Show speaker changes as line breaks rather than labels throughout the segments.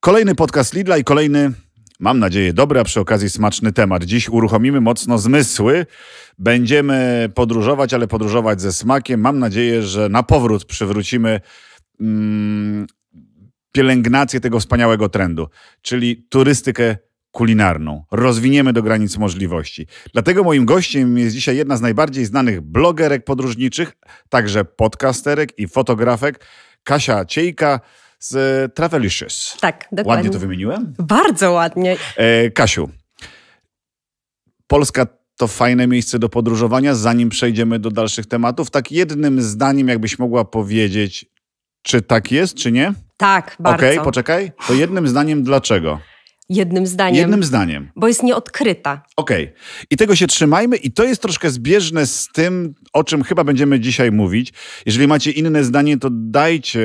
Kolejny podcast Lidla i kolejny, mam nadzieję, dobry, a przy okazji smaczny temat. Dziś uruchomimy mocno zmysły. Będziemy podróżować, ale podróżować ze smakiem. Mam nadzieję, że na powrót przywrócimy mm, pielęgnację tego wspaniałego trendu, czyli turystykę kulinarną. Rozwiniemy do granic możliwości. Dlatego moim gościem jest dzisiaj jedna z najbardziej znanych blogerek podróżniczych, także podcasterek i fotografek, Kasia Ciejka z e, Travelicious.
Tak, dokładnie. Ładnie to wymieniłem? Bardzo ładnie.
E, Kasiu, Polska to fajne miejsce do podróżowania. Zanim przejdziemy do dalszych tematów, tak jednym zdaniem, jakbyś mogła powiedzieć, czy tak jest, czy nie?
Tak, bardzo. Okej, okay,
poczekaj. To jednym zdaniem dlaczego?
Jednym zdaniem. Jednym zdaniem. Bo jest nieodkryta.
Okej. Okay. I tego się trzymajmy, i to jest troszkę zbieżne z tym, o czym chyba będziemy dzisiaj mówić. Jeżeli macie inne zdanie, to dajcie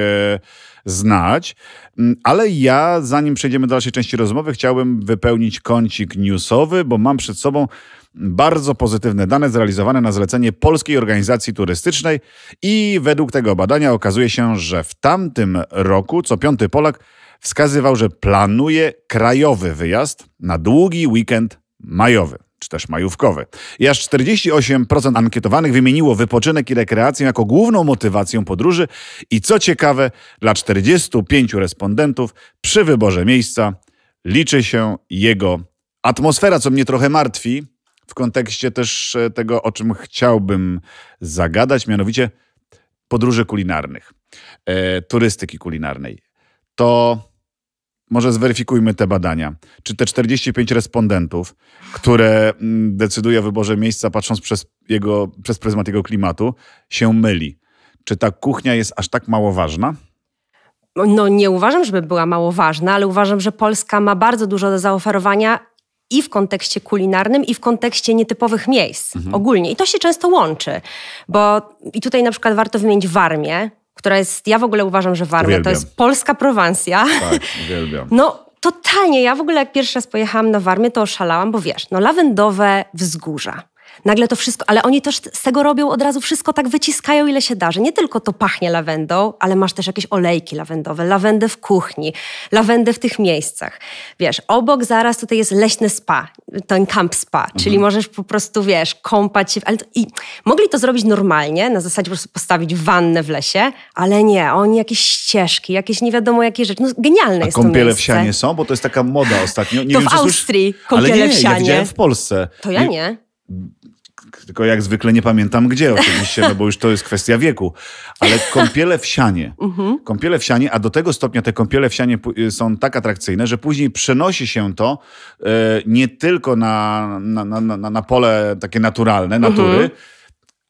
znać. Mm, ale ja, zanim przejdziemy do dalszej części rozmowy, chciałbym wypełnić kącik newsowy, bo mam przed sobą bardzo pozytywne dane zrealizowane na zlecenie Polskiej Organizacji Turystycznej i według tego badania okazuje się, że w tamtym roku co piąty Polak wskazywał, że planuje krajowy wyjazd na długi weekend majowy czy też majówkowy. I aż 48% ankietowanych wymieniło wypoczynek i rekreację jako główną motywację podróży i co ciekawe, dla 45 respondentów przy wyborze miejsca liczy się jego atmosfera, co mnie trochę martwi w kontekście też e, tego, o czym chciałbym zagadać, mianowicie podróży kulinarnych, e, turystyki kulinarnej. To może zweryfikujmy te badania. Czy te 45 respondentów, które mm, decyduje o wyborze miejsca patrząc przez, jego, przez pryzmat jego klimatu, się myli? Czy ta kuchnia jest aż tak mało ważna?
No, no, nie uważam, żeby była mało ważna, ale uważam, że Polska ma bardzo dużo do zaoferowania i w kontekście kulinarnym, i w kontekście nietypowych miejsc mhm. ogólnie. I to się często łączy, bo i tutaj na przykład warto wymienić Warmię, która jest, ja w ogóle uważam, że Warmia to jest polska Prowansja. Tak, uwielbiam. No totalnie, ja w ogóle jak pierwszy raz pojechałam na Warmię, to oszalałam, bo wiesz, no lawendowe wzgórza, Nagle to wszystko, ale oni też z tego robią od razu wszystko tak wyciskają, ile się da, że nie tylko to pachnie lawendą, ale masz też jakieś olejki lawendowe, lawendę w kuchni, lawendę w tych miejscach. Wiesz, obok zaraz tutaj jest leśny spa, ten camp spa, mhm. czyli możesz po prostu, wiesz, kąpać się. Ale to, I mogli to zrobić normalnie, na zasadzie po prostu postawić wannę w lesie, ale nie, oni jakieś ścieżki, jakieś nie wiadomo jakie rzeczy. No genialne A jest to miejsce. kąpiele w sianie
są? Bo to jest taka moda ostatnio. Nie to wiem, w Austrii kąpiele ale nie, w sianie. ja widziałem w Polsce. To ja nie. Tak, tylko jak zwykle nie pamiętam gdzie oczywiście, no bo już to jest kwestia wieku. Ale kąpiele w sianie, kąpiele w sianie, a do tego stopnia te kąpiele w sianie y, są tak atrakcyjne, że później przenosi się to y, nie tylko na, na, na, na pole takie naturalne, natury, mhm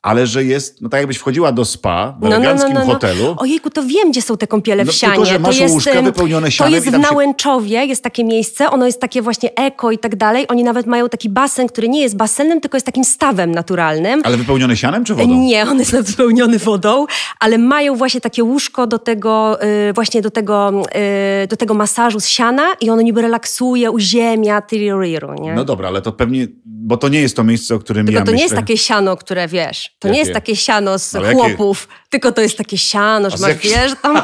ale że jest, no tak jakbyś wchodziła do spa w no, no, no, eleganckim no, no, no, hotelu.
Ojejku, to wiem, gdzie są te kąpiele w sianie. Tylko, że masz to jest, łóżka wypełnione sianem. To jest w Nałęczowie, się... jest takie miejsce, ono jest takie właśnie eko i tak dalej. Oni nawet mają taki basen, który nie jest basenem, tylko jest takim stawem naturalnym.
Ale wypełniony sianem czy wodą?
Nie, on jest wypełniony wodą, ale mają właśnie takie łóżko do tego, yy, właśnie do tego, yy, do tego masażu z siana i ono niby relaksuje, uziemia, tyrioriru, nie? No
dobra, ale to pewnie, bo to nie jest to miejsce, o którym tylko ja myślę. to nie jest takie
siano, które wiesz... To nie jest takie siano z no, Ale chłopów, jakie? tylko to jest takie siano, że masz, jak... wiesz, tam,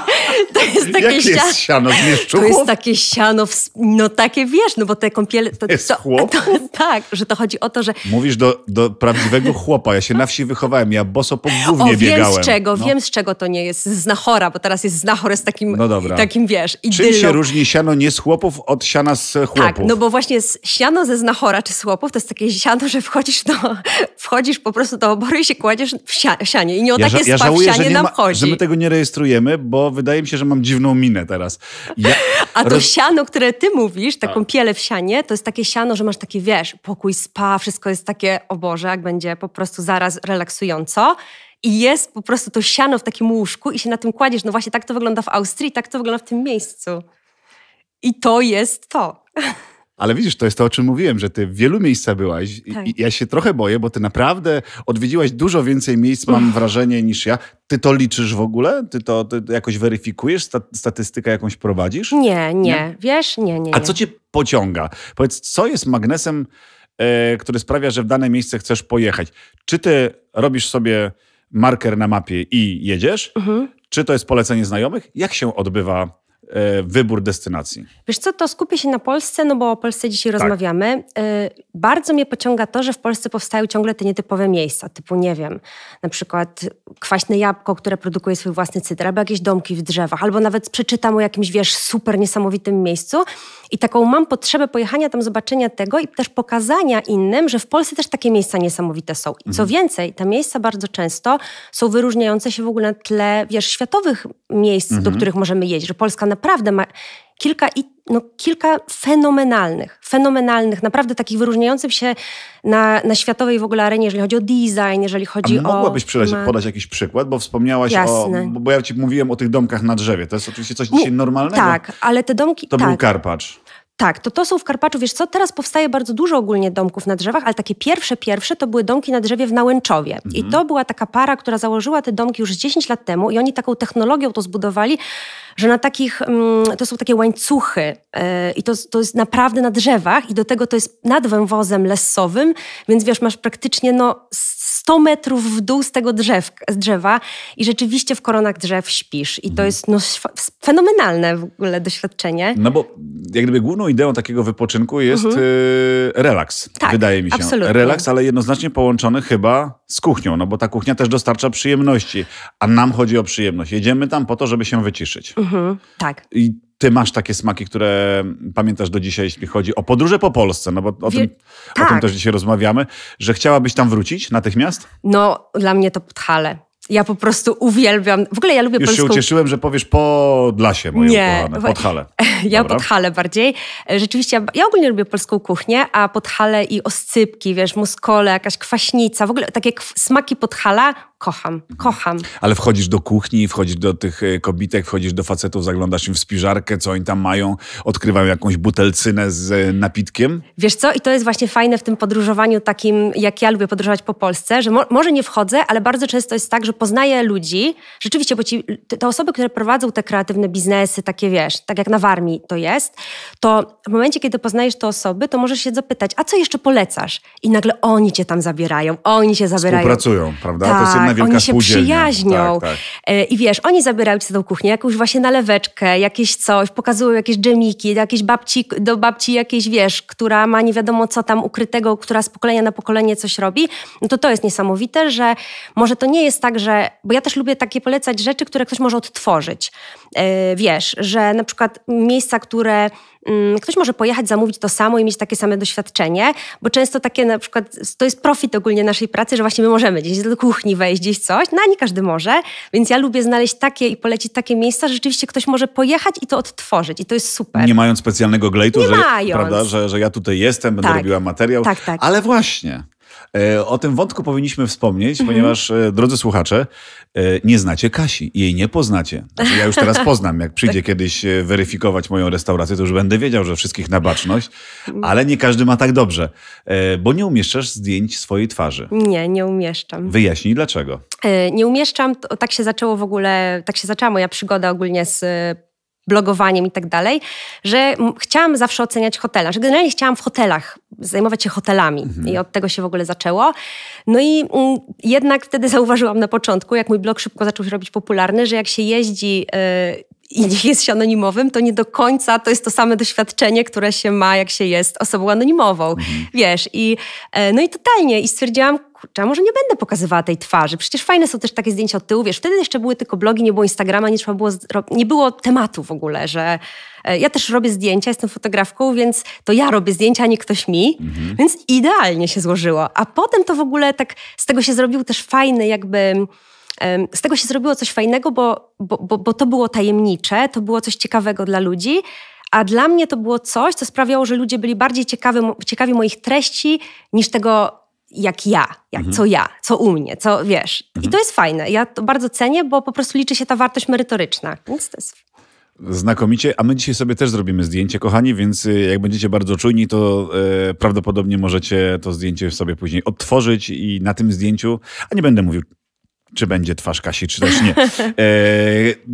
to jest takie jakie siano. Jest
siano z to jest
takie siano, w... no takie wiesz, no bo te kąpiele... To, jest to, chłop? To, tak, że to chodzi o to, że...
Mówisz do, do prawdziwego chłopa, ja się na wsi wychowałem, ja boso po głównie o, biegałem. wiem z czego, no. wiem
z czego to nie jest, z znachora, bo teraz jest znachor z takim, no dobra. takim wiesz, idyllą. Czym się różni
siano nie z chłopów od siana z tak, chłopów? Tak, no
bo właśnie siano ze znachora czy z chłopów to jest takie siano, że wchodzisz, do, wchodzisz po prostu do obory i się kładziesz kładziesz w sianie i nie o ja, takie ja spa żałuję, w sianie nam ma, chodzi. Że my
tego nie rejestrujemy, bo wydaje mi się, że mam dziwną minę teraz. Ja...
A to roz... siano, które ty mówisz, taką tak. pielę w sianie, to jest takie siano, że masz taki, wiesz, pokój spa, wszystko jest takie, o Boże, jak będzie po prostu zaraz relaksująco i jest po prostu to siano w takim łóżku i się na tym kładziesz. No właśnie tak to wygląda w Austrii, tak to wygląda w tym miejscu. I to jest to.
Ale widzisz, to jest to, o czym mówiłem, że ty w wielu miejscach byłaś. I, tak. i ja się trochę boję, bo ty naprawdę odwiedziłaś dużo więcej miejsc, mam Uff. wrażenie, niż ja. Ty to liczysz w ogóle? Ty to, ty jakoś weryfikujesz? Sta statystykę jakąś prowadzisz? Nie,
nie, nie. Wiesz? Nie, nie, nie. A co
cię pociąga? Powiedz, co jest magnesem, e, który sprawia, że w dane miejsce chcesz pojechać? Czy ty robisz sobie marker na mapie i jedziesz? Mhm. Czy to jest polecenie znajomych? Jak się odbywa E, wybór destynacji?
Wiesz co, to skupię się na Polsce, no bo o Polsce dzisiaj tak. rozmawiamy. E, bardzo mnie pociąga to, że w Polsce powstają ciągle te nietypowe miejsca, typu nie wiem, na przykład kwaśne jabłko, które produkuje swój własny cydr, albo jakieś domki w drzewach, albo nawet przeczytam o jakimś, wiesz, super niesamowitym miejscu i taką mam potrzebę pojechania tam, zobaczenia tego i też pokazania innym, że w Polsce też takie miejsca niesamowite są. I co mhm. więcej, te miejsca bardzo często są wyróżniające się w ogóle na tle, wiesz, światowych miejsc, mhm. do których możemy jeździć, że Polska na naprawdę ma kilka, i, no, kilka fenomenalnych, fenomenalnych, naprawdę takich wyróżniających się na, na światowej w ogóle arenie, jeżeli chodzi o design, jeżeli chodzi A mogłabyś o... mogłabyś ma... podać
jakiś przykład? Bo wspomniałaś Jasne. o... Bo ja ci mówiłem o tych domkach na drzewie. To jest oczywiście coś dzisiaj normalnego. Tak,
ale te domki... To tak. był Karpacz. Tak, to to są w Karpaczu, wiesz co, teraz powstaje bardzo dużo ogólnie domków na drzewach, ale takie pierwsze, pierwsze to były domki na drzewie w Nałęczowie. Mhm. I to była taka para, która założyła te domki już 10 lat temu i oni taką technologią to zbudowali, że na takich, mm, to są takie łańcuchy e, i to, to jest naprawdę na drzewach i do tego to jest nad węwozem lesowym, więc wiesz, masz praktycznie no 100 metrów w dół z tego drzew, z drzewa i rzeczywiście w koronach drzew śpisz. I to mhm. jest no, fenomenalne w ogóle doświadczenie. No
bo jak gdyby główną ideą takiego wypoczynku jest mhm. E, relaks, tak, wydaje mi się. Absolutnie. Relaks, ale jednoznacznie połączony chyba z kuchnią, no bo ta kuchnia też dostarcza przyjemności, a nam chodzi o przyjemność. Jedziemy tam po to, żeby się wyciszyć.
Mhm. Mhm, tak.
I ty masz takie smaki, które pamiętasz do dzisiaj, jeśli chodzi o podróże po Polsce, no bo o, Wie, tym, tak. o tym tak. też dzisiaj rozmawiamy, że chciałabyś tam wrócić natychmiast?
No, dla mnie to Podhale. Ja po prostu uwielbiam. W ogóle ja lubię Już polską... się ucieszyłem,
że powiesz Podlasie, moje Nie, ukochane. Podhale.
Ja Podhale bardziej. E, rzeczywiście, ja ogólnie lubię polską kuchnię, a Podhale i oscypki, wiesz, muskole, jakaś kwaśnica, w ogóle takie smaki Podhala kocham, kocham.
Ale wchodzisz do kuchni, wchodzisz do tych e, kobitek, wchodzisz do facetów, zaglądasz im w spiżarkę, co oni tam mają, odkrywają jakąś butelcynę z e, napitkiem?
Wiesz co, i to jest właśnie fajne w tym podróżowaniu takim, jak ja lubię podróżować po Polsce, że mo może nie wchodzę, ale bardzo często jest tak, że poznaję ludzi, rzeczywiście, bo ci, te osoby, które prowadzą te kreatywne biznesy, takie wiesz, tak jak na Warmii to jest, to w momencie, kiedy poznajesz te osoby, to możesz się zapytać, a co jeszcze polecasz? I nagle oni cię tam zabierają, oni się zabierają. Współpracują,
prawda? Tak tak, wielka oni się przyjaźnią. Tak, tak.
E, I wiesz, oni zabierają cię do kuchni, jakąś właśnie naleweczkę, jakieś coś, pokazują jakieś dżemiki, jakieś babci, do babci jakiejś, wiesz, która ma nie wiadomo co tam ukrytego, która z pokolenia na pokolenie coś robi. No to to jest niesamowite, że może to nie jest tak, że... Bo ja też lubię takie polecać rzeczy, które ktoś może odtworzyć. E, wiesz, że na przykład miejsca, które mm, ktoś może pojechać, zamówić to samo i mieć takie same doświadczenie, bo często takie na przykład, to jest profit ogólnie naszej pracy, że właśnie my możemy gdzieś do kuchni wejść, gdzieś coś, no nie każdy może, więc ja lubię znaleźć takie i polecić takie miejsca, że rzeczywiście ktoś może pojechać i to odtworzyć i to jest super.
Nie mając specjalnego glejtu, nie że, mając. Prawda, że, że ja tutaj jestem, będę tak. robiła materiał, tak, tak. ale właśnie... E, o tym wątku powinniśmy wspomnieć, mhm. ponieważ, e, drodzy słuchacze, e, nie znacie Kasi, jej nie poznacie. Znaczy, ja już teraz poznam. Jak przyjdzie kiedyś weryfikować moją restaurację, to już będę wiedział, że wszystkich na baczność, mhm. ale nie każdy ma tak dobrze, bo nie umieszczasz zdjęć swojej twarzy.
Nie, nie umieszczam. Wyjaśnij dlaczego. Nie umieszczam, tak się zaczęło w ogóle, tak się zaczęła moja przygoda ogólnie z blogowaniem i tak dalej, że chciałam zawsze oceniać hotela, że generalnie chciałam w hotelach zajmować się hotelami mhm. i od tego się w ogóle zaczęło. No i mm, jednak wtedy zauważyłam na początku, jak mój blog szybko zaczął się robić popularny, że jak się jeździ y, i nie jest się anonimowym, to nie do końca to jest to same doświadczenie, które się ma, jak się jest osobą anonimową. Mhm. Wiesz, i e, no i totalnie. I stwierdziłam, kurczę, może nie będę pokazywała tej twarzy. Przecież fajne są też takie zdjęcia od tyłu. Wiesz, wtedy jeszcze były tylko blogi, nie było Instagrama, nie, trzeba było, nie było tematu w ogóle, że e, ja też robię zdjęcia, jestem fotografką, więc to ja robię zdjęcia, a nie ktoś mi. Mhm. Więc idealnie się złożyło. A potem to w ogóle tak, z tego się zrobił też fajny jakby z tego się zrobiło coś fajnego, bo, bo, bo, bo to było tajemnicze, to było coś ciekawego dla ludzi. A dla mnie to było coś, co sprawiało, że ludzie byli bardziej ciekawi, ciekawi moich treści niż tego, jak ja, jak, mhm. co ja, co u mnie, co wiesz. Mhm. I to jest fajne. Ja to bardzo cenię, bo po prostu liczy się ta wartość merytoryczna. Więc to jest
Znakomicie, a my dzisiaj sobie też zrobimy zdjęcie, kochani, więc y, jak będziecie bardzo czujni, to e, prawdopodobnie możecie to zdjęcie sobie później odtworzyć i na tym zdjęciu, a nie będę mówił czy będzie twarz Kasi, czy też nie. E,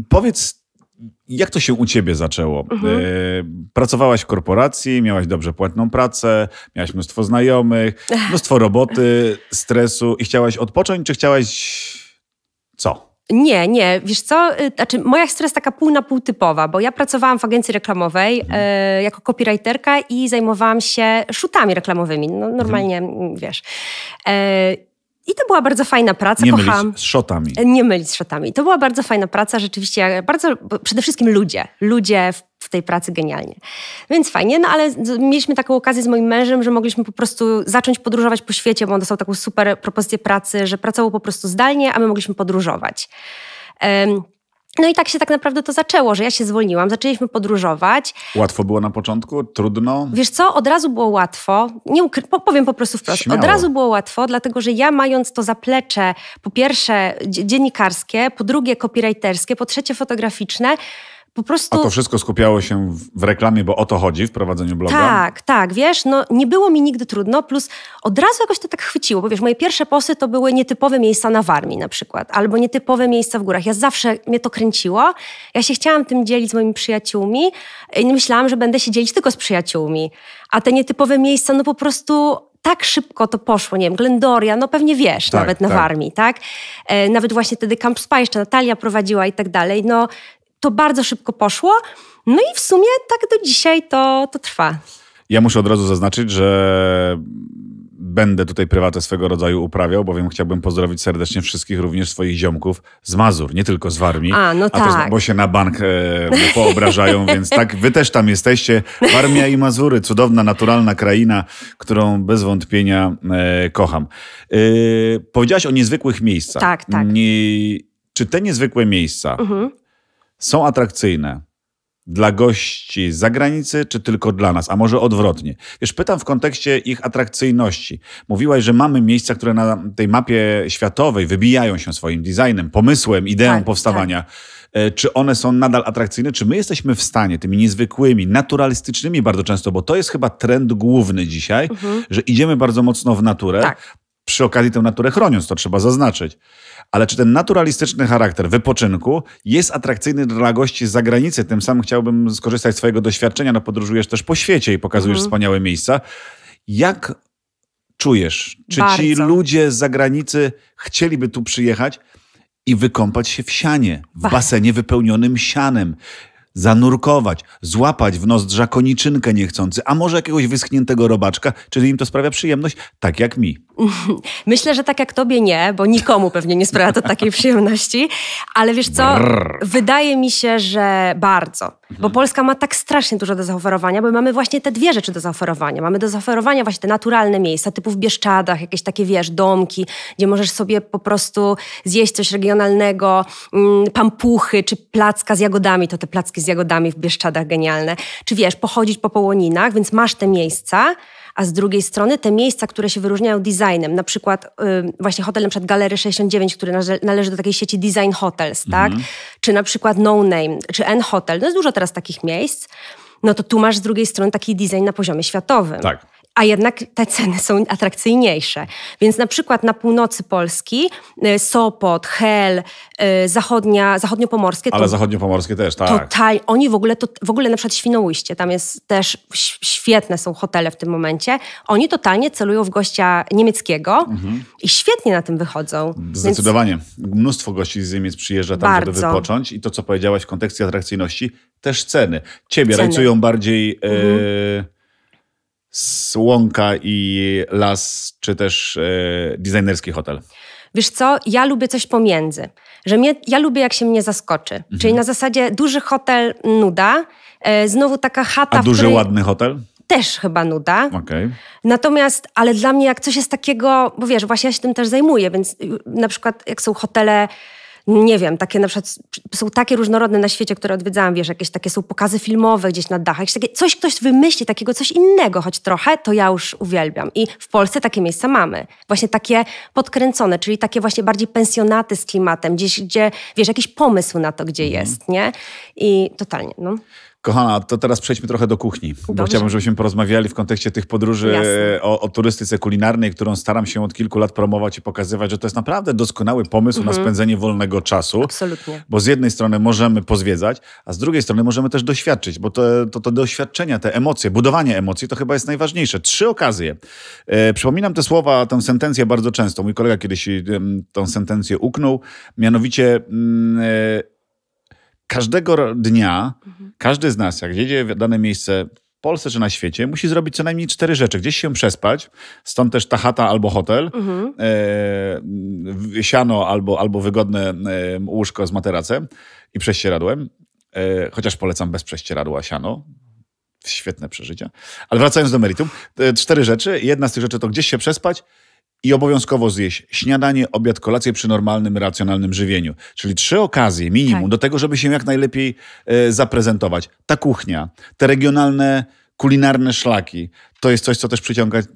powiedz, jak to się u ciebie zaczęło? E, mhm. E, pracowałaś w korporacji, miałaś dobrze płatną pracę, miałaś mnóstwo znajomych, mnóstwo roboty, stresu i chciałaś odpocząć, czy chciałaś co?
Nie, nie, wiesz co, y, znaczy moja stres taka pół na pół typowa, bo ja pracowałam w agencji reklamowej mhm. e, jako copywriterka i zajmowałam się szutami reklamowymi, no, mhm. normalnie, mhm. wiesz. E, i to była bardzo fajna praca. Nie mylić z szotami. E, nie mylić z szotami. To była bardzo fajna praca, rzeczywiście e, bardzo, przede wszystkim ludzie. Ludzie w, w tej pracy genialnie. Więc fajnie, no ale mieliśmy taką okazję z moim mężem, że mogliśmy po prostu zacząć podróżować po świecie, bo on dostał taką super propozycję pracy, że pracował po prostu zdalnie, a my mogliśmy podróżować. No i tak się tak naprawdę to zaczęło, że ja się zwolniłam, zaczęliśmy podróżować.
Łatwo było na początku? Trudno?
Wiesz co, od razu było łatwo. Nie ukry- powiem po prostu wprost. Śmiało. Od razu było łatwo, dlatego że ja mając to zaplecze, po pierwsze dziennikarskie, po drugie copywriterskie, po trzecie fotograficzne, po prostu... A to wszystko
skupiało się w reklamie, bo o to chodzi w prowadzeniu bloga? Tak,
tak, wiesz, no nie było mi nigdy trudno, plus od razu jakoś to tak chwyciło, bo wiesz, moje pierwsze posy to były nietypowe miejsca na Warmii na przykład, albo nietypowe miejsca w górach. Ja zawsze mnie to kręciło, ja się chciałam tym dzielić z moimi przyjaciółmi i myślałam, że będę się dzielić tylko z przyjaciółmi, a te nietypowe miejsca, no po prostu tak szybko to poszło, nie wiem, Glendoria, no pewnie wiesz, tak, nawet na tak. Warmii, tak? E, nawet właśnie wtedy Camp Spa jeszcze Natalia prowadziła i tak dalej. No to bardzo szybko poszło. No i w sumie tak do dzisiaj to, to trwa.
Ja muszę od razu zaznaczyć, że będę tutaj prywatę swego rodzaju uprawiał, bowiem chciałbym pozdrowić serdecznie wszystkich, również swoich ziomków z Mazur, nie tylko z Warmii. A, no tak. Też, bo się na bank e, poobrażają, więc tak, wy też tam jesteście. Warmia i Mazury, cudowna, naturalna kraina, którą bez wątpienia e, kocham. E, powiedziałaś o niezwykłych miejscach. Tak, tak. Nie, czy te niezwykłe miejsca mhm są atrakcyjne dla gości z zagranicy, czy tylko dla nas, a może odwrotnie? Wiesz, pytam w kontekście ich atrakcyjności. Mówiłaś, że mamy miejsca, które na tej mapie światowej wybijają się swoim designem, pomysłem, ideą tak, powstawania. Tak. E, czy one są nadal atrakcyjne? Czy my jesteśmy w stanie tymi niezwykłymi, naturalistycznymi bardzo często, bo to jest chyba trend główny dzisiaj, mhm. że idziemy bardzo mocno w naturę, tak przy okazji tę naturę chroniąc, to trzeba zaznaczyć ale czy ten naturalistyczny charakter wypoczynku jest atrakcyjny dla gości z zagranicy? Tym samym chciałbym skorzystać z twojego doświadczenia, no podróżujesz też po świecie i pokazujesz mhm. wspaniałe miejsca. Jak czujesz? Czy Bardzo. ci ludzie z zagranicy chcieliby tu przyjechać i wykąpać się w sianie, w basenie wypełnionym sianem? zanurkować, złapać w nozdrza koniczynkę niechcący, a może jakiegoś wyschniętego robaczka, czyli im to sprawia przyjemność, tak jak mi.
Myślę, że tak jak tobie nie, bo nikomu pewnie nie sprawia to takiej przyjemności, ale wiesz co, wydaje mi się, że bardzo, bo Polska ma tak strasznie dużo do zaoferowania, bo mamy właśnie te dwie rzeczy do zaoferowania. Mamy do zaoferowania właśnie te naturalne miejsca, typu w Bieszczadach, jakieś takie, wiesz, domki, gdzie możesz sobie po prostu zjeść coś regionalnego, mm, pampuchy czy placka z jagodami, to te placki z jagodami w Bieszczadach genialne, czy wiesz, pochodzić po połoninach, więc masz te miejsca, a z drugiej strony te miejsca, które się wyróżniają designem, na przykład y, właśnie hotel na przykład Galery 69, który należy, do takiej sieci Design Hotels, tak? Mhm. Czy na przykład No Name, czy N Hotel, no jest dużo teraz takich miejsc, no to tu masz z drugiej strony taki design na poziomie światowym. Tak a jednak te ceny są atrakcyjniejsze. Więc na przykład na północy Polski y, Sopot, Hel, y, zachodnia, zachodniopomorskie. Ale to,
zachodniopomorskie też, tak.
Total, oni w ogóle, to, w ogóle na przykład Świnoujście, tam jest też świetne są hotele w tym momencie. Oni totalnie celują w gościa niemieckiego mhm. i świetnie na tym wychodzą. Zdecydowanie.
Więc... Mnóstwo gości z Niemiec przyjeżdża tam, Bardzo. żeby wypocząć i to, co powiedziałaś w kontekście atrakcyjności, też ceny. Ciebie ceny. rajcują bardziej... E, mhm słonka i las, czy też yy, designerski hotel?
Wiesz co, ja lubię coś pomiędzy. Że mnie, ja lubię, jak się mnie zaskoczy. Mhm. Czyli na zasadzie duży hotel nuda, e, znowu taka chata. A duży, której... ładny hotel? też chyba nuda. Okay. Natomiast, ale dla mnie jak coś jest takiego, bo wiesz, właśnie ja się tym też zajmuję, więc y, na przykład jak są hotele nie wiem, takie na przykład są takie różnorodne na świecie, które odwiedzałam, wiesz, jakieś takie są pokazy filmowe gdzieś na dachach, takie, coś ktoś wymyśli, takiego coś innego, choć trochę, to ja już uwielbiam. I w Polsce takie miejsca mamy. Właśnie takie podkręcone, czyli takie właśnie bardziej pensjonaty z klimatem, gdzieś, gdzie, wiesz, jakiś pomysł na to, gdzie mhm. jest, nie? I totalnie, no.
Kochana, to teraz przejdźmy trochę do kuchni, Dobrze. bo chciałbym, żebyśmy porozmawiali w kontekście tych podróży e, o, o, turystyce kulinarnej, którą staram się od kilku lat promować i pokazywać, że to jest naprawdę doskonały pomysł na mhm. spędzenie wolnego czasu. Absolutnie. Bo z jednej strony możemy pozwiedzać, a z drugiej strony możemy też doświadczyć, bo to, to doświadczenia, te emocje, budowanie emocji to chyba jest najważniejsze. Trzy okazje. E, przypominam te słowa, tę sentencję bardzo często. Mój kolega kiedyś e, tą sentencję uknął, mianowicie... Mm, e, każdego dnia mhm. każdy z nas, jak jedzie w dane miejsce w Polsce czy na świecie, musi zrobić co najmniej cztery rzeczy. Gdzieś się przespać, stąd też ta chata albo hotel, mhm. e, siano albo, albo wygodne łóżko z materacem i prześcieradłem. E, chociaż polecam bez prześcieradła siano, świetne przeżycia. Ale wracając do meritum, cztery rzeczy. Jedna z tych rzeczy to gdzieś się przespać, i obowiązkowo zjeść śniadanie, obiad, kolację przy normalnym, racjonalnym żywieniu. Czyli trzy okazje minimum tak. do tego, żeby się jak najlepiej e, zaprezentować. Ta kuchnia, te regionalne kulinarne szlaki, to jest coś, co też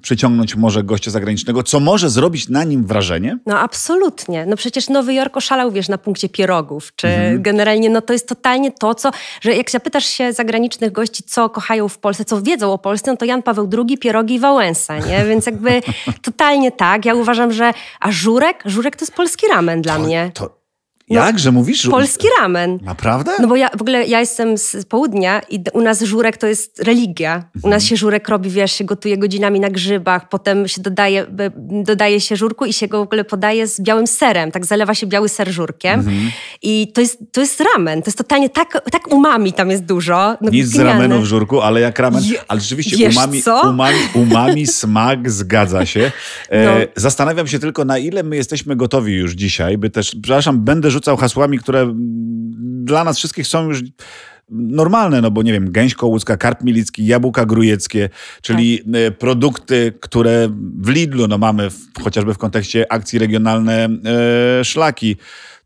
przyciągnąć może gościa zagranicznego, co może zrobić na nim wrażenie?
No absolutnie. No przecież Nowy Jork oszalał, wiesz, na punkcie pierogów, czy mhm. generalnie, no to jest totalnie to, co, że jak zapytasz się zagranicznych gości, co kochają w Polsce, co wiedzą o Polsce, no to Jan Paweł II, pierogi i Wałęsa, nie? Więc jakby totalnie tak. Ja uważam, że, a żurek? Żurek to jest polski ramen dla to, mnie. To
no, Jakże mówisz? Polski
ramen. Naprawdę? No bo ja w ogóle ja jestem z południa i u nas żurek to jest religia. U nas się mhm. żurek robi, wiesz, się gotuje godzinami na grzybach, potem się dodaje, dodaje się żurku i się go w ogóle podaje z białym serem, tak zalewa się biały ser żurkiem. Mhm. I to jest, to jest ramen, to jest totalnie, tak, tak umami tam jest dużo. No, Nic z ramenu w
żurku, ale jak ramen. Ale rzeczywiście umami, umami, umami, smak zgadza się. E, no. Zastanawiam się tylko, na ile my jesteśmy gotowi już dzisiaj, by też, przepraszam, będę rzucał rzucał hasłami, które dla nas wszystkich są już normalne, no bo nie wiem, gęś kołucka, karp milicki, jabłka grujeckie, czyli tak. E, produkty, które w Lidlu no mamy, w, chociażby w kontekście akcji regionalne e, szlaki.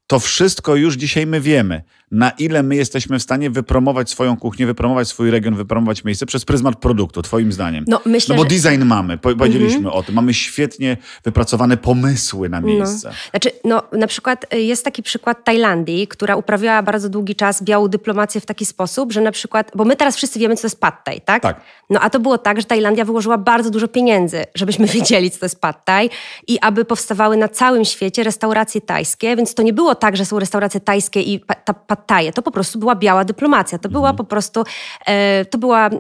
To wszystko już dzisiaj my wiemy na ile my jesteśmy w stanie wypromować swoją kuchnię, wypromować swój region, wypromować miejsce przez pryzmat produktu, twoim zdaniem? No, myślę, no bo design mamy, powiedzieliśmy mhm. o tym, mamy świetnie wypracowane pomysły na no. miejsce. No.
Znaczy, no, na przykład y, jest taki przykład Tajlandii, która uprawiała bardzo długi czas białą dyplomację w taki sposób, że na przykład, bo my teraz wszyscy wiemy, co to jest pad thai, tak? tak? No a to było tak, że Tajlandia wyłożyła bardzo dużo pieniędzy, żebyśmy wiedzieli, co to jest pad thai i aby powstawały na całym świecie restauracje tajskie, więc to nie było tak, że są restauracje tajskie i ta taje. To po prostu była biała dyplomacja. To była mhm. po prostu, e, to była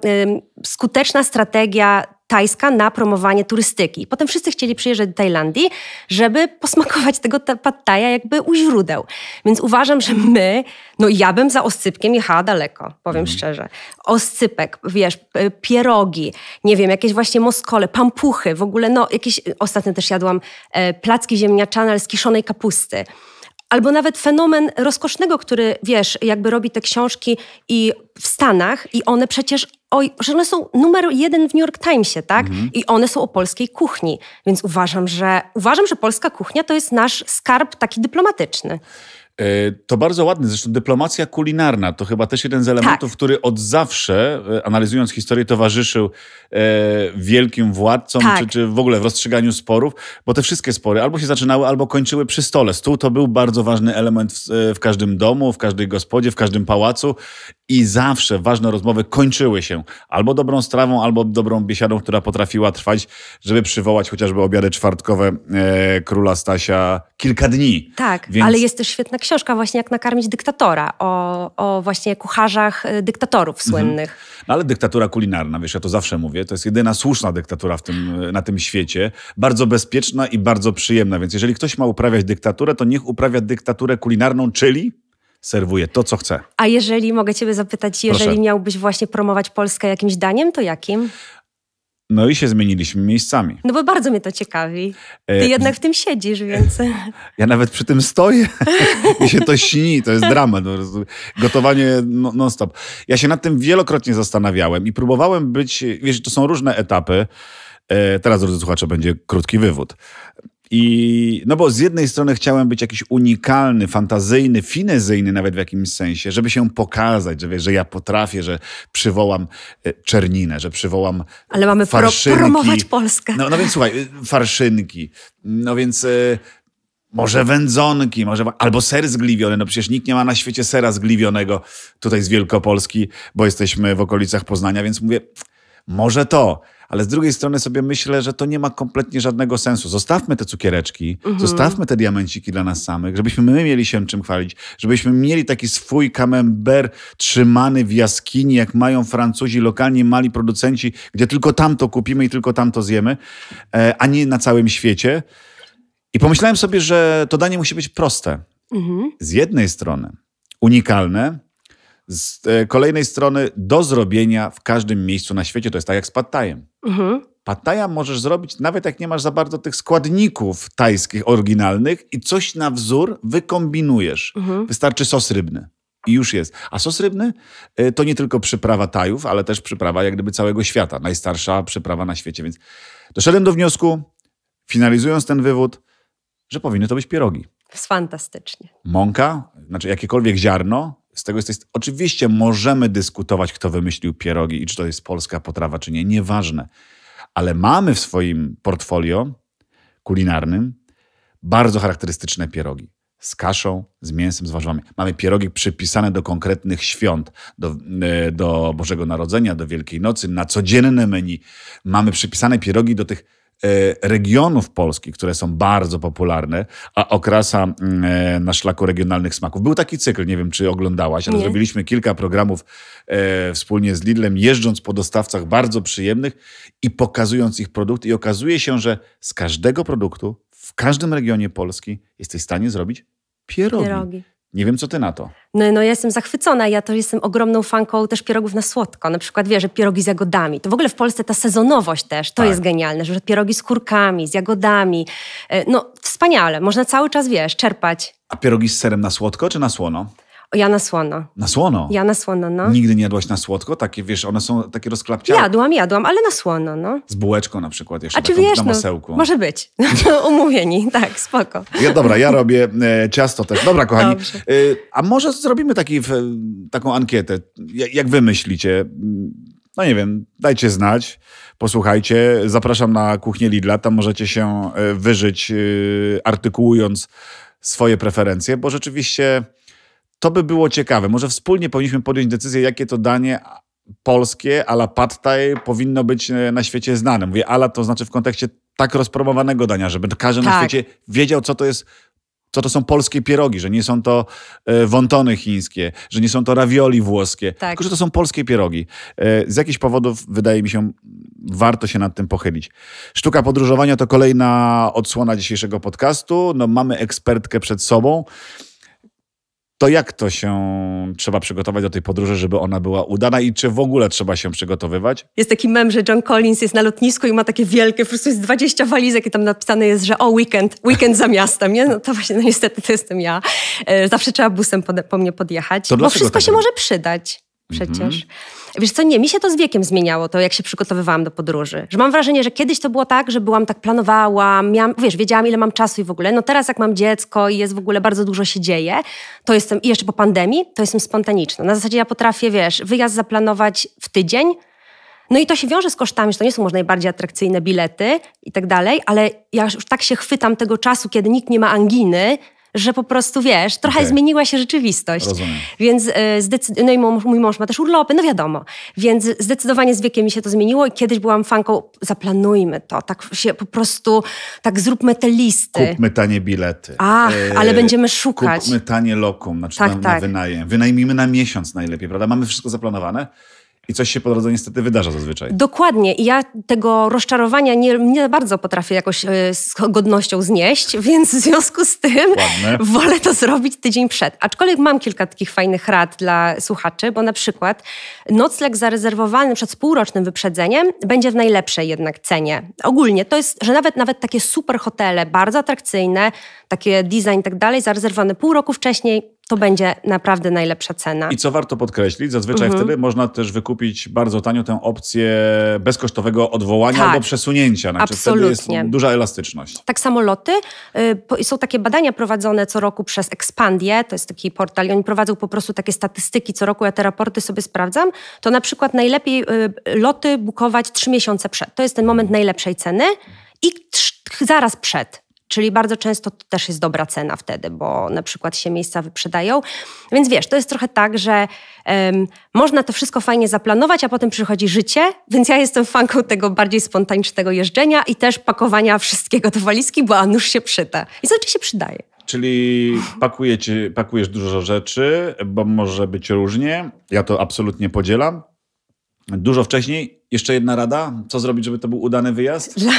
skuteczna strategia tajska na promowanie turystyki. Potem wszyscy chcieli przyjeżdżać do Tajlandii, żeby posmakować tego pattaja jakby u źródeł. Więc uważam, że my, no ja bym za oscypkiem jechała daleko, powiem mhm. szczerze. Oscypek, wiesz, pierogi, nie wiem, jakieś właśnie moskole, pampuchy, w ogóle no jakieś, ostatnio też jadłam e, placki ziemniaczane, ale z kiszonej kapusty albo nawet fenomen rozkosznego, który wiesz, jakby robi te książki i w Stanach i one przecież oj, że one są numer jeden w New York Timesie, tak? Mhm. I one są o polskiej kuchni. Więc uważam, że uważam, że polska kuchnia to jest nasz skarb taki dyplomatyczny.
E, to bardzo ładne, zresztą dyplomacja kulinarna to chyba też jeden z elementów, tak. który od zawsze, e, analizując historię, towarzyszył e, wielkim władcom, tak. czy, czy w ogóle w rozstrzyganiu sporów, bo te wszystkie spory albo się zaczynały, albo kończyły przy stole. Stół to był bardzo ważny element w, w każdym domu, w każdej gospodzie, w każdym pałacu i zawsze ważne rozmowy kończyły się albo dobrą strawą, albo dobrą biesiadą, która potrafiła trwać, żeby przywołać chociażby obiady czwartkowe e, króla Stasia kilka dni.
Tak, Więc... ale jest też świetna książka właśnie Jak nakarmić dyktatora, o, o właśnie kucharzach y, dyktatorów mhm. słynnych.
Mhm. No ale dyktatura kulinarna, wiesz, ja to zawsze mówię, to jest jedyna słuszna dyktatura w tym, y, na tym świecie, bardzo bezpieczna i bardzo przyjemna. Więc jeżeli ktoś ma uprawiać dyktaturę, to niech uprawia dyktaturę kulinarną, czyli serwuje to, co chce.
A jeżeli mogę Ciebie zapytać, jeżeli Proszę. miałbyś właśnie promować Polskę jakimś daniem, to jakim?
No i się zmieniliśmy miejscami.
No bo bardzo mnie to ciekawi. Ty e... jednak w tym siedzisz, więc...
Ja nawet przy tym stoję i się to śni, to jest dramat. Gotowanie no, non-stop. Ja się nad tym wielokrotnie zastanawiałem i próbowałem być... Wiesz, to są różne etapy. E, teraz, drodzy słuchacze, będzie krótki wywód. I no bo z jednej strony chciałem być jakiś unikalny, fantazyjny, finezyjny nawet w jakimś sensie, żeby się pokazać, że, wiesz, że ja potrafię, że przywołam e, czerninę, że przywołam. Ale mamy farszynki. Pro promować
Polskę. No, no więc słuchaj,
y, farszynki. No więc. Y może wędzonki, może, albo ser zgliwiony. No przecież nikt nie ma na świecie sera zgliwionego tutaj z Wielkopolski, bo jesteśmy w okolicach Poznania, więc mówię, może to, ale z drugiej strony sobie myślę, że to nie ma kompletnie żadnego sensu. Zostawmy te cukiereczki, mhm. zostawmy te diamenciki dla nas samych, żebyśmy my mieli się czym chwalić, żebyśmy mieli taki swój camembert trzymany w jaskini, jak mają Francuzi, lokalni mali producenci, gdzie tylko tam to kupimy i tylko tam to zjemy, e, a nie na całym świecie. I pomyślałem sobie, że to danie musi być proste. Mhm. Z jednej strony unikalne, z e, kolejnej strony do zrobienia w każdym miejscu na świecie. To jest tak jak z Pattajem. Mhm. Pattaja możesz zrobić nawet jak nie masz za bardzo tych składników tajskich, oryginalnych i coś na wzór wykombinujesz. Mhm. Wystarczy sos rybny. I już jest. A sos rybny e, to nie tylko przyprawa tajów, ale też przyprawa jak gdyby całego świata. Najstarsza przyprawa na świecie. Więc doszedłem do wniosku, finalizując ten wywód, że powinny to być pierogi.
Fantastycznie.
Mąka, znaczy jakiekolwiek ziarno, z tego jest, oczywiście możemy dyskutować, kto wymyślił pierogi i czy to jest polska potrawa, czy nie, nieważne. Ale mamy w swoim portfolio kulinarnym bardzo charakterystyczne pierogi. Z kaszą, z mięsem, z warzywami. Mamy pierogi przypisane do konkretnych świąt, do, e, do Bożego Narodzenia, do Wielkiej Nocy, na codzienne menu. Mamy przypisane pierogi do tych E, regionów Polski, które są bardzo popularne, a okrasa mm, e, na szlaku regionalnych smaków. Był taki cykl, nie wiem czy oglądałaś, ale nie. zrobiliśmy kilka programów e, wspólnie z Lidlem, jeżdżąc po dostawcach bardzo przyjemnych i pokazując ich produkty. I okazuje się, że z każdego produktu w każdym regionie Polski jesteś w stanie zrobić pierogi. pierogi. Nie wiem, co ty na to.
No, no ja jestem zachwycona. Ja też jestem ogromną fanką też pierogów na słodko. Na przykład, wiesz, że pierogi z jagodami. To w ogóle w Polsce ta sezonowość też, to tak. jest genialne, że pierogi z kurkami, z jagodami. E, no, wspaniale. Można cały czas, wiesz, czerpać.
A pierogi z serem na słodko czy na słono?
Ja na słono.
Na słono? Ja
na słono, no.
Nigdy nie jadłaś na słodko? Takie, wiesz, one są takie rozklapciałe. Jadłam,
jadłam, ale na słono, no.
Z bułeczką na przykład jeszcze, A czy wiesz, na no, masełku. No, może
być. Umówieni, tak, spoko. Ja, dobra,
ja robię e, ciasto też. Dobra, kochani. E, a może zrobimy taki, w, taką ankietę. Jak, jak wy myślicie? No nie wiem, dajcie znać posłuchajcie. Zapraszam na kuchnię Lidla. Tam możecie się e, wyżyć, e, artykułując swoje preferencje, bo rzeczywiście to by było ciekawe. Może wspólnie powinniśmy podjąć decyzję, jakie to danie polskie ala pad thai powinno być e, na świecie znane. Mówię ala to znaczy w kontekście tak rozpromowanego dania, żeby każdy tak. na świecie wiedział, co to jest co to są polskie pierogi, że nie są to wątony e, wontony chińskie, że nie są to ravioli włoskie, tak. tylko że to są polskie pierogi. E, z jakichś powodów, wydaje mi się, warto się nad tym pochylić. Sztuka podróżowania to kolejna odsłona dzisiejszego podcastu. No, mamy ekspertkę przed sobą to jak to się trzeba przygotować do tej podróży, żeby ona była udana i czy w ogóle trzeba się przygotowywać?
Jest taki mem, że John Collins jest na lotnisku i ma takie wielkie, po prostu jest 20 walizek i tam napisane jest, że o, weekend, weekend za miastem, nie? No to właśnie, no niestety to jestem ja. E, zawsze trzeba busem po, po mnie podjechać, to bo wszystko tak się może przydać przecież. Mhm. Wiesz co, nie, mi się to z wiekiem zmieniało, to jak się przygotowywałam do podróży. Że mam wrażenie, że kiedyś to było tak, że byłam tak planowałam, miałam, wiesz, wiedziałam ile mam czasu i w ogóle. No teraz jak mam dziecko i jest w ogóle bardzo dużo się dzieje, to jestem, i jeszcze po pandemii, to jestem spontaniczna. Na zasadzie ja potrafię, wiesz, wyjazd zaplanować w tydzień, no i to się wiąże z kosztami, że to nie są może najbardziej atrakcyjne bilety i tak dalej, ale ja już tak się chwytam tego czasu, kiedy nikt nie ma anginy, że po prostu wiesz, trochę okay. zmieniła się rzeczywistość. Rozumiem. Więc e, zdecyd- no i mój mąż ma też urlopy, no wiadomo. Więc zdecydowanie z wiekiem mi się to zmieniło i kiedyś byłam fanką, zaplanujmy to, tak się po prostu, tak zróbmy te listy. Kupmy
tanie bilety. Ach, e, ale będziemy szukać. Kupmy tanie lokum, znaczy tak, na, tak. na wynajem. Wynajmijmy na miesiąc najlepiej, prawda? Mamy wszystko zaplanowane. I coś się po drodze niestety wydarza zazwyczaj.
Dokładnie. I ja tego rozczarowania nie, nie bardzo potrafię jakoś e, z godnością znieść, więc w związku z tym Ładne. wolę to zrobić tydzień przed. Aczkolwiek mam kilka takich fajnych rad dla słuchaczy, bo na przykład nocleg zarezerwowany przed półrocznym wyprzedzeniem będzie w najlepszej jednak cenie. Ogólnie to jest, że nawet nawet takie super hotele, bardzo atrakcyjne, takie design i tak dalej, zarezerwowane pół roku wcześniej, to będzie naprawdę najlepsza cena. I
co warto podkreślić, zazwyczaj mhm. wtedy można też wykupić bardzo tanio tę opcję bezkosztowego odwołania tak. albo przesunięcia. Znaczy Absolutnie. Wtedy jest duża elastyczność.
Tak samo loty. Y, są takie badania prowadzone co roku przez Expandię, to jest taki portal i oni prowadzą po prostu takie statystyki co roku, ja te raporty sobie sprawdzam, to na przykład najlepiej y, loty bukować trzy miesiące przed. To jest ten moment najlepszej ceny i zaraz przed. Czyli bardzo często to też jest dobra cena wtedy, bo na przykład się miejsca wyprzedają. Więc wiesz, to jest trochę tak, że um, można to wszystko fajnie zaplanować, a potem przychodzi życie, więc ja jestem fanką tego bardziej spontanicznego jeżdżenia i też pakowania wszystkiego do walizki, bo a nóż się przyda. I znaczy się przydaje.
Czyli pakujecie, pakujesz dużo rzeczy, bo może być różnie. Ja to absolutnie podzielam. Dużo wcześniej. Jeszcze jedna rada, co zrobić, żeby to był udany wyjazd? Dla,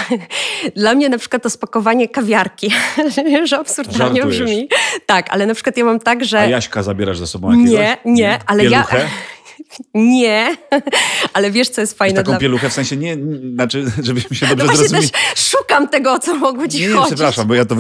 dla mnie na przykład to spakowanie kawiarki, że absurdalnie Żartujesz. brzmi. Tak, ale na przykład ja mam tak, że... A
Jaśka zabierasz ze sobą jakiegoś? Nie,
nie, ale Pieluchę? ja... nie, ale wiesz, co jest fajne. Taką dla... pieluchę,
w sensie nie, znaczy, żebyśmy się dobrze no zrozumieli.
szukam tego, o co mogło ci nie, chodzić. Nie, przepraszam,
bo ja to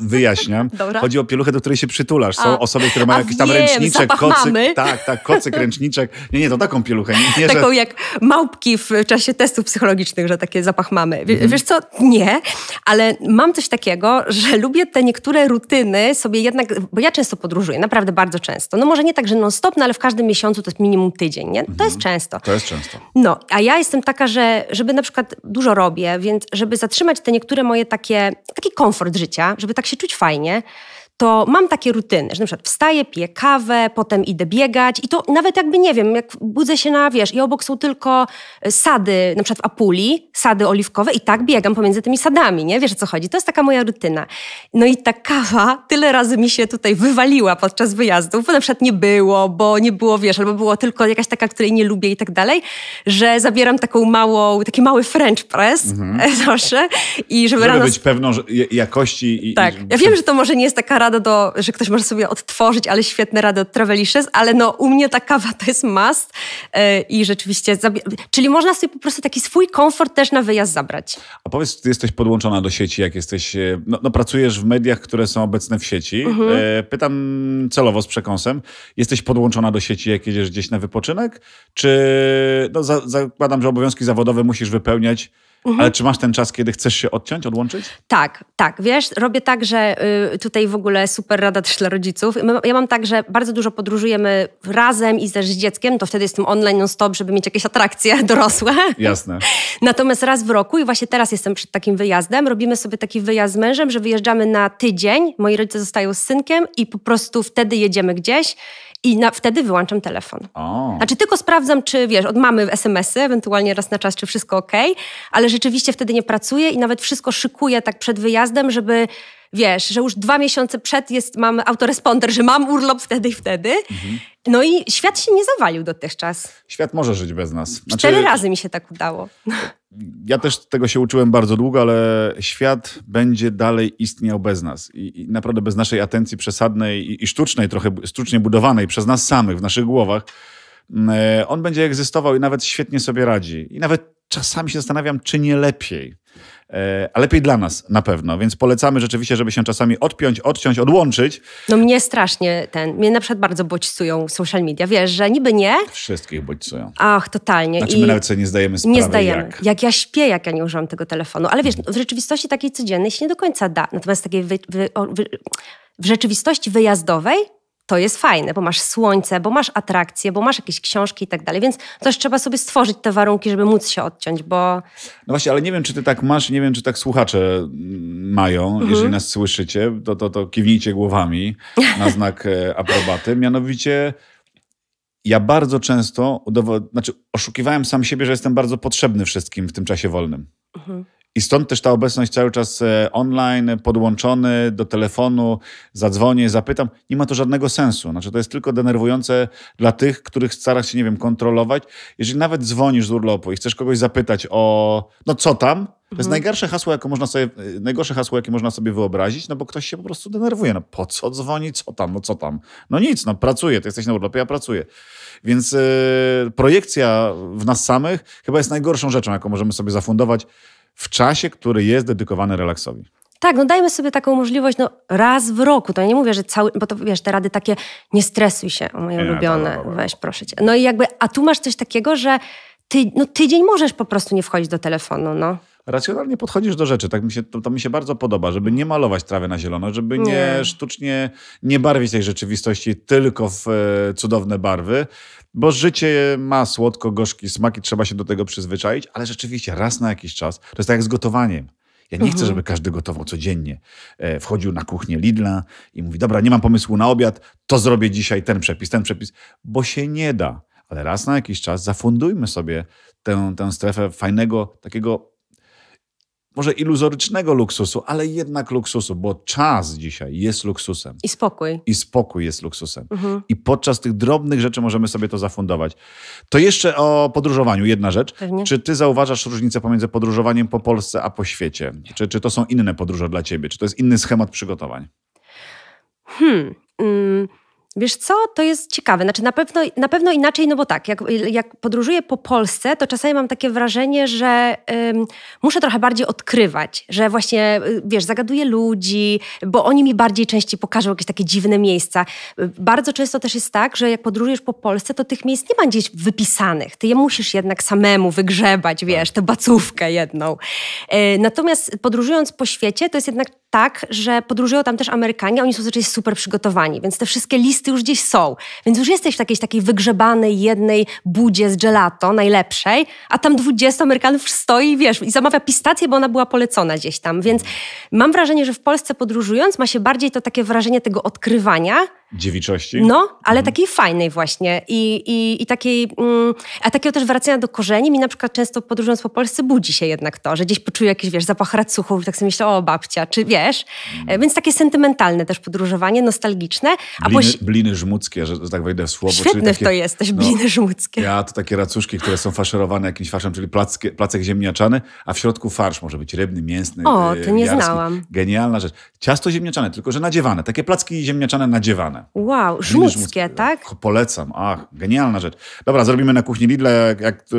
wyjaśniam. Dobra. Chodzi o pieluchę, do której się przytulasz. Są A. osoby, które mają jakiś tam ręczniczek, kocyk. Mamy. Tak, tak, kocyk, ręczniczek. Nie, nie, to taką pieluchę. Nie, nie, taką że...
jak małpki w czasie testów psychologicznych, że takie zapach mamy. Mhm. Wiesz co, nie, ale mam coś takiego, że lubię te niektóre rutyny sobie jednak, bo ja często podróżuję, naprawdę bardzo często. No może nie tak, że non stop, no ale w każdym miesiącu to jest minimum tydzień dziennie. To jest mhm. często. To jest często. No, a ja jestem taka, że żeby na przykład dużo robię, więc żeby zatrzymać te niektóre moje takie, taki komfort życia, żeby tak się czuć fajnie, to mam takie rutyny, że na przykład wstaję, piję kawę, potem idę biegać i to nawet jakby, nie wiem, jak budzę się na, wiesz, i obok są tylko e, sady, na przykład w Apuli, sady oliwkowe i tak biegam pomiędzy tymi sadami, nie? Wiesz o co chodzi? To jest taka moja rutyna. No i ta kawa tyle razy mi się tutaj wywaliła podczas wyjazdów, bo na przykład nie było, bo nie było, wiesz, albo było tylko jakaś taka, której nie lubię i tak dalej, że zabieram taką małą, taki mały french press mhm. zawsze i żeby, żeby rano... być
pewną że jakości i... Tak. I...
Ja wiem, że to może nie jest taka rada rada, do, że ktoś może sobie odtworzyć, ale świetne rady od Travelicious, ale no u mnie ta kawa to jest must e, i rzeczywiście, czyli można sobie po prostu taki swój komfort też na wyjazd zabrać.
A powiedz, ty jesteś podłączona do sieci, jak jesteś, e, no, no pracujesz w mediach, które są obecne w sieci. E, mhm. pytam celowo z przekąsem, jesteś podłączona do sieci, jak jedziesz gdzieś na wypoczynek, czy no, za, zakładam, że obowiązki zawodowe musisz wypełniać Mhm. Ale czy masz ten czas, kiedy chcesz się odciąć,
odłączyć? Tak, tak. Wiesz, robię tak, że y, tutaj w ogóle super rada też dla rodziców. Ja mam tak, że bardzo dużo podróżujemy razem i też z dzieckiem, to wtedy jestem online non-stop, żeby mieć jakieś atrakcje dorosłe. Jasne. Natomiast raz w roku i właśnie teraz jestem przed takim wyjazdem, robimy sobie taki wyjazd z mężem, że wyjeżdżamy na tydzień, moi rodzice zostają z synkiem i po prostu wtedy jedziemy gdzieś i na, wtedy wyłączam telefon. O. Znaczy tylko sprawdzam, czy wiesz, od mamy SMS-y, ewentualnie raz na czas, czy wszystko ok, ale rzeczywiście wtedy nie pracuję i nawet wszystko szykuję tak przed wyjazdem, żeby wiesz, że już dwa miesiące przed jest, mam autoresponder, że mam urlop wtedy i wtedy. Mhm. No i świat się nie zawalił dotychczas.
Świat może żyć bez nas. Znaczy, Cztery razy
mi się tak udało.
Ja też tego się uczyłem bardzo długo, ale świat będzie dalej istniał bez nas. I, i naprawdę bez naszej atencji przesadnej i, i sztucznej, trochę sztucznie budowanej przez nas samych w naszych głowach mm, e, on będzie egzystował i nawet świetnie sobie radzi. I nawet czasami się zastanawiam, czy nie lepiej. E, a lepiej dla nas na pewno, więc polecamy rzeczywiście, żeby się czasami odpiąć, odciąć, odłączyć.
No mnie strasznie ten, mnie na przykład bardzo bodźcują social media, wiesz, że niby nie.
Wszystkich bodźcują.
Ach, totalnie. Znaczy I my nawet sobie nie
zdajemy sprawy Nie zdajemy. Jak.
jak ja śpię, jak ja nie używam tego telefonu, ale wiesz, w rzeczywistości takiej codziennej się nie do końca da, natomiast takiej wy, wy, wy, w rzeczywistości wyjazdowej to jest fajne, bo masz słońce, bo masz atrakcje, bo masz jakieś książki i tak dalej, więc też trzeba sobie stworzyć te warunki, żeby móc się odciąć, bo...
No właśnie, ale nie wiem, czy ty tak masz, nie wiem, czy tak słuchacze mm, mają, mhm. jeżeli nas słyszycie, to, to, to kiwnijcie głowami na znak e, aprobaty, mianowicie ja bardzo często udowod... znaczy, oszukiwałem sam siebie, że jestem bardzo potrzebny wszystkim w tym czasie wolnym. Mhm. I stąd też ta obecność cały czas e, online, podłączony do telefonu, zadzwonię, zapytam. Nie ma to żadnego sensu. Znaczy, to jest tylko denerwujące dla tych, których starasz się, nie wiem, kontrolować. Jeżeli nawet dzwonisz z urlopu i chcesz kogoś zapytać o, no co tam, to jest mhm. najgorsze hasło, jakie można sobie, e, najgorsze hasło, jakie można sobie wyobrazić, no bo ktoś się po prostu denerwuje. No po co dzwoni, co tam, no co tam? No nic, no pracuję, ty jesteś na urlopie, ja pracuję. Więc yy, projekcja w nas samych chyba jest najgorszą rzeczą, jaką możemy sobie zafundować w czasie, który jest dedykowany relaksowi.
Tak, no dajmy sobie taką możliwość no, raz w roku. To ja nie mówię, że cały, bo to wiesz, te rady takie nie stresuj się, moje nie, ulubione, tak, dobra, weź proszę cię. No i jakby, a tu masz coś takiego, że ty, no, tydzień możesz po prostu nie wchodzić do telefonu, no.
Racjonalnie podchodzisz do rzeczy, tak mi się, to, to mi się bardzo podoba, żeby nie malować trawy na zielono, żeby nie, nie sztucznie nie barwić tej rzeczywistości tylko w e, cudowne barwy, bo życie ma słodko-gorzki smak i trzeba się do tego przyzwyczaić, ale rzeczywiście raz na jakiś czas to jest tak jak z gotowaniem. Ja nie chcę, mhm. żeby każdy gotował codziennie. E, wchodził na kuchnię Lidla i mówi: Dobra, nie mam pomysłu na obiad, to zrobię dzisiaj ten przepis, ten przepis, bo się nie da. Ale raz na jakiś czas zafundujmy sobie tę, tę strefę fajnego, takiego może iluzorycznego luksusu, ale jednak luksusu, bo czas dzisiaj jest luksusem. I spokój. I spokój jest luksusem. Mhm. I podczas tych drobnych rzeczy możemy sobie to zafundować. To jeszcze o podróżowaniu jedna rzecz. Pewnie. Czy ty zauważasz różnicę pomiędzy podróżowaniem po Polsce a po świecie? Czy, czy to są inne podróże dla ciebie? Czy to jest inny schemat przygotowań?
Hmm. Mm, Wiesz co, to jest ciekawe. Znaczy na pewno, na pewno inaczej, no bo tak, jak, jak podróżuję po Polsce, to czasami mam takie wrażenie, że ym, muszę trochę bardziej odkrywać, że właśnie, y, wiesz, zagaduję ludzi, bo oni mi bardziej częściej pokażą jakieś takie dziwne miejsca. Bardzo często też jest tak, że jak podróżujesz po Polsce, to tych miejsc nie ma gdzieś wypisanych. Ty je musisz jednak samemu wygrzebać, tak. wiesz, tę bacówkę jedną. E, natomiast podróżując po świecie, to jest jednak tak, że podróżują tam też Amerykanie, oni są zazwyczaj super przygotowani, więc te wszystkie listy wszyscy już gdzieś są. Więc już jesteś w jakiejś takiej wygrzebanej jednej budzie z gelato, najlepszej, a tam 20 Amerykanów już stoi, wiesz, i zamawia pistację, bo ona była polecona gdzieś tam. Więc mam wrażenie, że w Polsce podróżując ma się bardziej to takie wrażenie tego odkrywania, Dziewiczości? No, ale mhm. takiej fajnej właśnie i, i, i takiej, mm, a takiego też wracania do korzeni. Mi na przykład często podróżując po Polsce budzi się jednak to, że gdzieś poczuję jakiś, wiesz, zapach racuchów, tak sobie myślę, o babcia, czy wiesz. Mhm. E, więc takie sentymentalne też podróżowanie, nostalgiczne. Bliny,
bliny żmudzkie, że, tak wejdę w słowo. Świetny czyli takie, w to jesteś, no, bliny żmudzkie. Ja to takie racuszki, które są faszerowane jakimś farszem, czyli plackie, placek ziemniaczany, a w środku farsz może być rybny, mięsny, O, e, to nie jarski. znałam. Genialna rzecz. Ciasto ziemniaczane, tylko że nadziewane. Takie placki ziemniaczane nadziewane.
Wow, żmudzkie, tak?
Polecam, ach, genialna rzecz. Dobra, zrobimy na kuchni Lidla jak, jak y,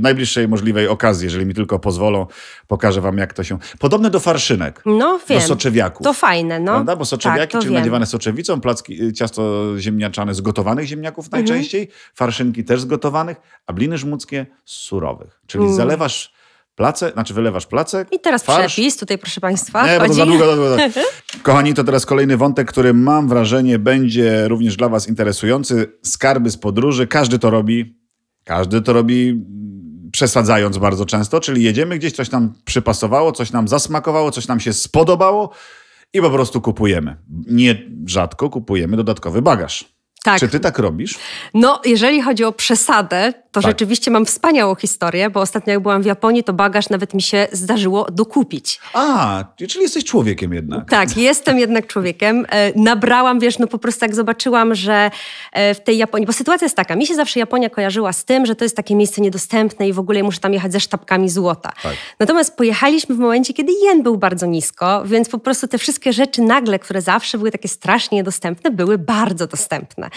najbliższej możliwej okazji, jeżeli mi tylko pozwolą, pokażę wam jak to się... Podobne do farszynek. No, wiem. Do soczewiaków.
To fajne, no. Prawda? Bo soczewiaki, tak, czyli nadziewane
soczewicą, placki, y, ciasto ziemniaczane z gotowanych ziemniaków mhm. najczęściej, mhm. farszynki też z gotowanych, a bliny żmudzkie z surowych. Czyli mm. zalewasz placek, znaczy wylewasz placek. I teraz farsz.
przepis tutaj, proszę Państwa. Nie, wchodzi. bo to za długo, za długo.
Kochani, to teraz kolejny wątek, który mam wrażenie będzie również dla Was interesujący. Skarby z podróży, każdy to robi. Każdy to robi mm, przesadzając bardzo często, czyli jedziemy gdzieś, coś nam przypasowało, coś nam zasmakowało, coś nam się spodobało i po prostu kupujemy. Nie rzadko kupujemy dodatkowy bagaż. Tak. Czy ty tak robisz?
No, jeżeli chodzi o przesadę, to tak. rzeczywiście mam wspaniałą historię, bo ostatnio jak byłam w Japonii, to bagaż nawet mi się zdarzyło dokupić.
A, czyli jesteś człowiekiem jednak.
Tak, jestem jednak człowiekiem. E, nabrałam, wiesz, no po prostu jak zobaczyłam, że e, w tej Japonii, bo sytuacja jest taka, mi się zawsze Japonia kojarzyła z tym, że to jest takie miejsce niedostępne i w ogóle muszę tam jechać ze sztabkami złota. Tak. Natomiast pojechaliśmy w momencie, kiedy jen był bardzo nisko, więc po prostu te wszystkie rzeczy nagle, które zawsze były takie strasznie niedostępne, były bardzo dostępne.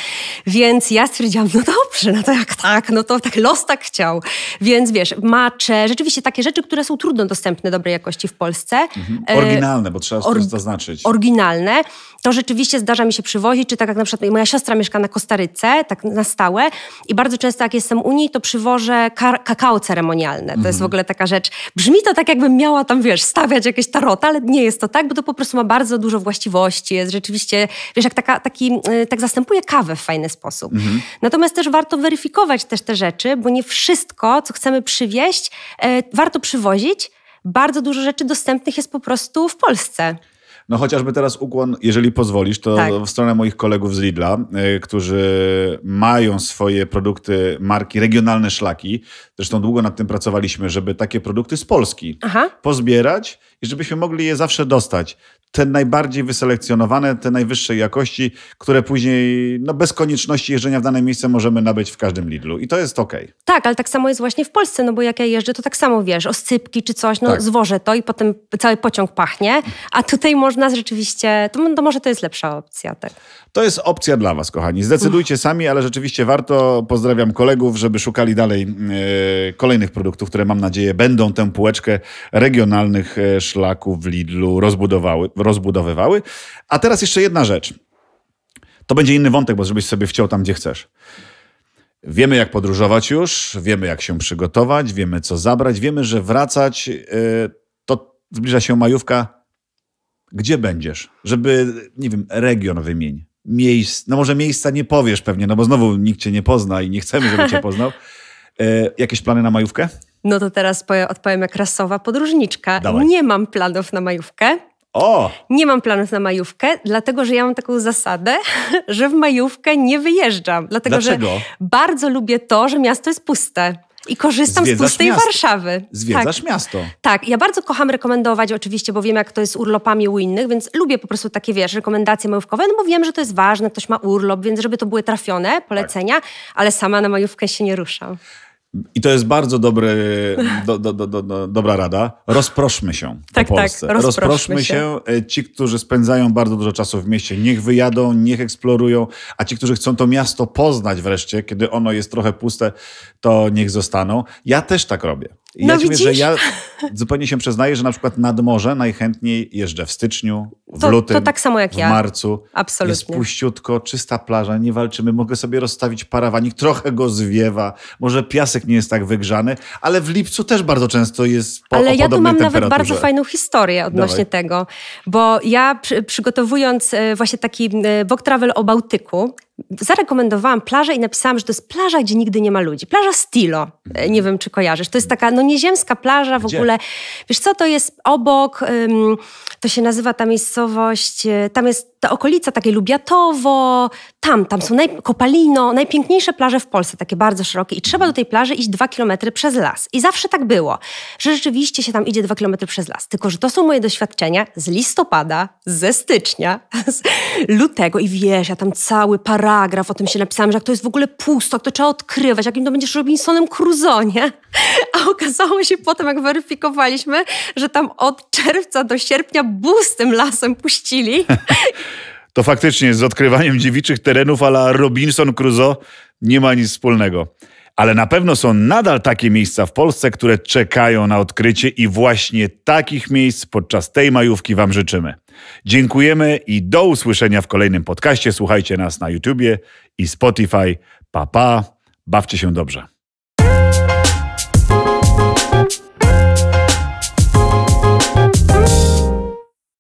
Więc ja stwierdziłam, no dobrze, no to jak tak, no to tak los tak chciał. Więc wiesz, macze, rzeczywiście takie rzeczy, które są trudno dostępne dobrej jakości w Polsce. Mhm. E, oryginalne, bo trzeba or- zaznaczyć. Oryginalne to rzeczywiście zdarza mi się przywozić, czy tak jak na przykład moja siostra mieszka na Kostaryce, tak na stałe i bardzo często jak jestem u niej, to przywożę kakao ceremonialne. To jest w mhm. ogóle taka rzecz, brzmi to tak jakbym miała tam, wiesz, stawiać jakieś tarota, ale nie jest to tak, bo to po prostu ma bardzo dużo właściwości, jest rzeczywiście, wiesz, jak taka, taki, y, tak zastępuje kawę w fajny sposób. Mhm. Natomiast też warto weryfikować też te rzeczy, bo nie wszystko, co chcemy przywieźć, y, warto przywozić, bardzo dużo rzeczy dostępnych jest po prostu w Polsce.
No chociażby teraz ukłon, jeżeli pozwolisz, to tak. w stronę moich kolegów z Lidla, y, którzy mają swoje produkty marki regionalne szlaki. Zresztą długo nad tym pracowaliśmy, żeby takie produkty z Polski Aha. pozbierać żebyśmy mogli je zawsze dostać. Te najbardziej wyselekcjonowane, te najwyższej jakości, które później no, bez konieczności jeżdżenia w dane miejsce możemy nabyć w każdym Lidlu. I to jest okej. Okay.
Tak, ale tak samo jest właśnie w Polsce, no bo jak ja jeżdżę, to tak samo wiesz, oscypki czy coś, no tak. zwożę to i potem cały pociąg pachnie, a tutaj można rzeczywiście, to, to może to jest lepsza opcja. Tak.
To jest opcja dla was, kochani. Zdecydujcie Uff. sami, ale rzeczywiście warto. Pozdrawiam kolegów, żeby szukali dalej e, kolejnych produktów, które mam nadzieję będą tę półeczkę regionalnych e, szlaków szlaku w Lidlu rozbudowały, rozbudowywały. A teraz jeszcze jedna rzecz. To będzie inny wątek, bo żebyś sobie wciął tam, gdzie chcesz. Wiemy, jak podróżować już, wiemy, jak się przygotować, wiemy, co zabrać, wiemy, że wracać, y, to zbliża się majówka. Gdzie będziesz? Żeby, nie wiem, region wymień. Miejsc, no może miejsca nie powiesz pewnie, no bo znowu nikt cię nie pozna i nie chcemy, żeby cię poznał. E, jakieś plany na majówkę?
No to teraz odpowiem jak rasowa podróżniczka. Dawaj. Nie mam planów na majówkę. O! Nie mam planów na majówkę, dlatego że ja mam taką zasadę, że w majówkę nie wyjeżdżam. Dlatego, Dlaczego? że bardzo lubię to, że miasto jest puste. I korzystam Zwiedzasz z pustej miasto. Warszawy. Zwiedzasz tak. miasto. Tak, ja bardzo kocham rekomendować oczywiście, bo wiem jak to jest z urlopami u innych, więc lubię po prostu takie, wiesz, rekomendacje majówkowe, no bo wiem, że to jest ważne, ktoś ma urlop, więc żeby to były trafione polecenia, tak. ale sama na majówkę się nie ruszam.
I to jest bardzo dobry, do, do, do, dobra rada. Rozproszmy się tak, po tak, Polsce. Tak, rozproszmy, rozproszmy się. E, ci, którzy spędzają bardzo dużo czasu w mieście, niech wyjadą, niech eksplorują, a ci, którzy chcą to miasto poznać wreszcie, kiedy ono jest trochę puste, to niech zostaną. Ja też tak robię. I no ja ci mówię, że ja zupełnie się przyznaję, że na przykład nad morze najchętniej jeżdżę w styczniu, w to, lutym, to tak samo jak w ja. marcu. Absolutnie. Jest puściutko, czysta plaża, nie walczymy, mogę sobie rozstawić parawanik, trochę go zwiewa, może piasek nie jest tak wygrzany, ale w lipcu też bardzo często jest po Ale ja tu mam nawet bardzo fajną
historię odnośnie Dawaj. tego, bo ja przy, przygotowując e, właśnie taki Bok e, Travel o Bałtyku, zarekomendowałam plażę i napisałam, że to jest plaża, gdzie nigdy nie ma ludzi. Plaża Stilo, mhm. nie wiem czy kojarzysz. To jest taka no nieziemska plaża w gdzie? ogóle. Wiesz co, to jest obok, to się nazywa ta miejscowość, y, tam jest ta okolica takie Lubiatowo, tam, tam są naj, Kopalino, najpiękniejsze plaże w Polsce, takie bardzo szerokie i trzeba do tej plaży iść dwa kilometry przez las. I zawsze tak było, że rzeczywiście się tam idzie dwa kilometry przez las. Tylko, że to są moje doświadczenia z listopada, ze stycznia, z lutego i wiesz, ja tam cały parę paragraf o tym się napisałam, że jak to jest w ogóle pusto, to trzeba odkrywać, jakim to będziesz Robinsonem Crusoe, nie? A okazało się potem, jak weryfikowaliśmy, że tam od czerwca do sierpnia bus tym lasem puścili.
to faktycznie z odkrywaniem dziewiczych terenów ale Robinson Crusoe nie ma nic wspólnego ale na pewno są nadal takie miejsca w Polsce, które czekają na odkrycie i właśnie takich miejsc podczas tej majówki Wam życzymy. Dziękujemy i do usłyszenia w kolejnym podcaście. Słuchajcie nas na YouTubie i Spotify. Pa, pa. Bawcie się dobrze.